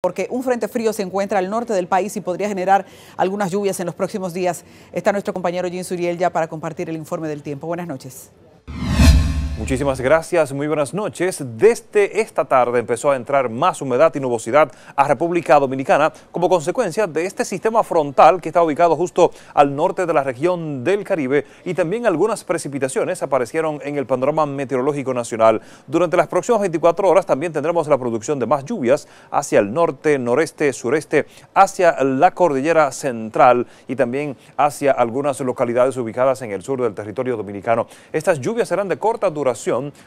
porque un frente frío se encuentra al norte del país y podría generar algunas lluvias en los próximos días. Está nuestro compañero Jean Suriel ya para compartir el informe del tiempo. Buenas noches. Muchísimas gracias, muy buenas noches. Desde esta tarde empezó a entrar más humedad y nubosidad a República Dominicana como consecuencia de este sistema frontal que está ubicado justo al norte de la región del Caribe y también algunas precipitaciones aparecieron en el panorama meteorológico nacional. Durante las próximas 24 horas también tendremos la producción de más lluvias hacia el norte, noreste, sureste, hacia la cordillera central y también hacia algunas localidades ubicadas en el sur del territorio dominicano. Estas lluvias serán de corta duración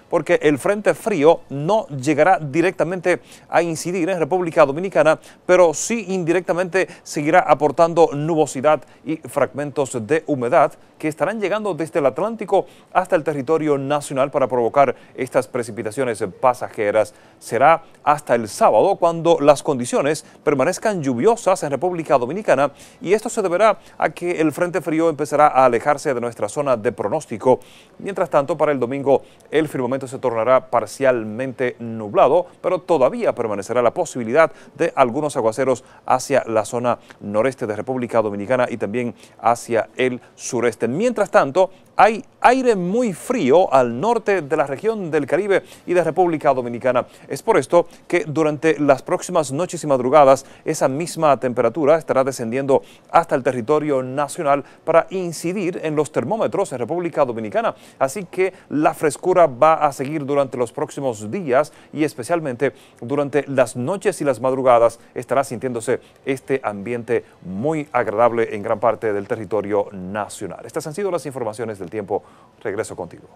porque el Frente Frío no llegará directamente a incidir en República Dominicana, pero sí indirectamente seguirá aportando nubosidad y fragmentos de humedad que estarán llegando desde el Atlántico hasta el territorio nacional para provocar estas precipitaciones pasajeras. Será hasta el sábado cuando las condiciones permanezcan lluviosas en República Dominicana y esto se deberá a que el Frente Frío empezará a alejarse de nuestra zona de pronóstico. Mientras tanto, para el domingo el firmamento se tornará parcialmente nublado, pero todavía permanecerá la posibilidad de algunos aguaceros hacia la zona noreste de República Dominicana y también hacia el sureste. Mientras tanto, hay aire muy frío al norte de la región del Caribe y de República Dominicana. Es por esto que durante las próximas noches y madrugadas esa misma temperatura estará descendiendo hasta el territorio nacional para incidir en los termómetros en República Dominicana. Así que la frescura oscura va a seguir durante los próximos días y especialmente durante las noches y las madrugadas estará sintiéndose este ambiente muy agradable en gran parte del territorio nacional. Estas han sido las informaciones del tiempo. Regreso contigo.